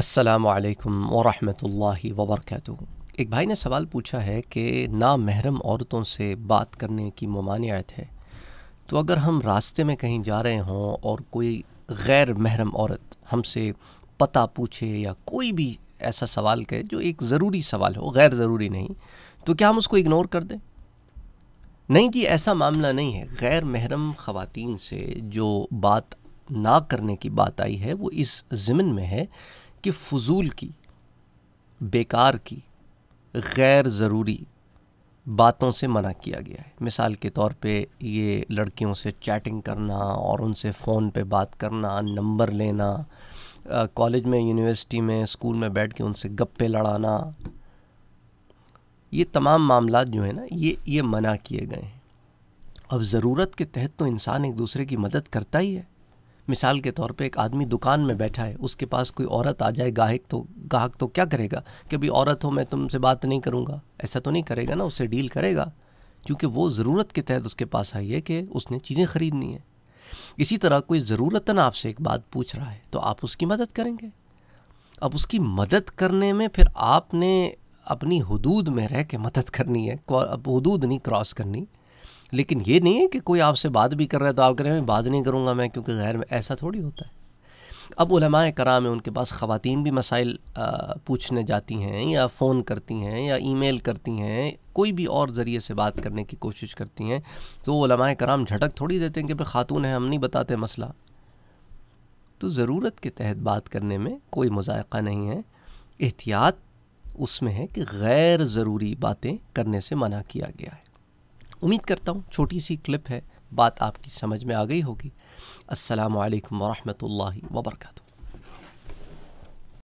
असलकम वरहमल वबरक एक भाई ने सवाल पूछा है कि महरम औरतों से बात करने की ममानियत है तो अगर हम रास्ते में कहीं जा रहे हों और कोई गैर महरम औरत हमसे पता पूछे या कोई भी ऐसा सवाल कहे जो एक ज़रूरी सवाल हो गैर ज़रूरी नहीं तो क्या हम उसको इग्नोर कर दें नहीं जी ऐसा मामला नहीं है गैर महरम ख़वात से जो बात ना करने की बात आई है वो इस ज़मन में है कि फजूल की बेकार की गैर ज़रूरी बातों से मना किया गया है मिसाल के तौर पे ये लड़कियों से चैटिंग करना और उनसे फ़ोन पे बात करना नंबर लेना कॉलेज में यूनिवर्सिटी में स्कूल में बैठ के उनसे गप्पे लड़ाना ये तमाम मामला जो है ना ये ये मना किए गए हैं अब ज़रूरत के तहत तो इंसान एक दूसरे की मदद करता ही है मिसाल के तौर पे एक आदमी दुकान में बैठा है उसके पास कोई औरत आ जाए गाहक तो गाहक तो क्या करेगा कि भाई औरत हो मैं तुमसे बात नहीं करूँगा ऐसा तो नहीं करेगा ना उससे डील करेगा क्योंकि वो ज़रूरत के तहत उसके पास आई है कि उसने चीज़ें ख़रीदनी है इसी तरह कोई ज़रूरतन आपसे एक बात पूछ रहा है तो आप उसकी मदद करेंगे अब उसकी मदद करने में फिर आपने अपनी हदूद में रह के मदद करनी है अब हदूद नहीं क्रॉस करनी लेकिन ये नहीं है कि कोई आपसे बात भी कर रहा है तो आप कह रहे हैं बात नहीं करूँगा मैं क्योंकि गैर में ऐसा थोड़ी होता है अब उलमाए कराम है उनके पास ख़वातीन भी मसाइल पूछने जाती हैं या फ़ोन करती हैं या ईमेल करती हैं कोई भी और ज़रिए से बात करने की कोशिश करती हैं तो उलमाए कराम झटक थोड़ी देते हैं कि भाई ख़ातून है हम नहीं बताते मसला तो ज़रूरत के तहत बात करने में कोई मज़ायक़ा नहीं है एहतियात उसमें है कि गैर ज़रूरी बातें करने से मना किया गया है उम्मीद करता हूँ छोटी सी क्लिप है बात आपकी समझ में आ गई होगी असलकम व बरकातुहू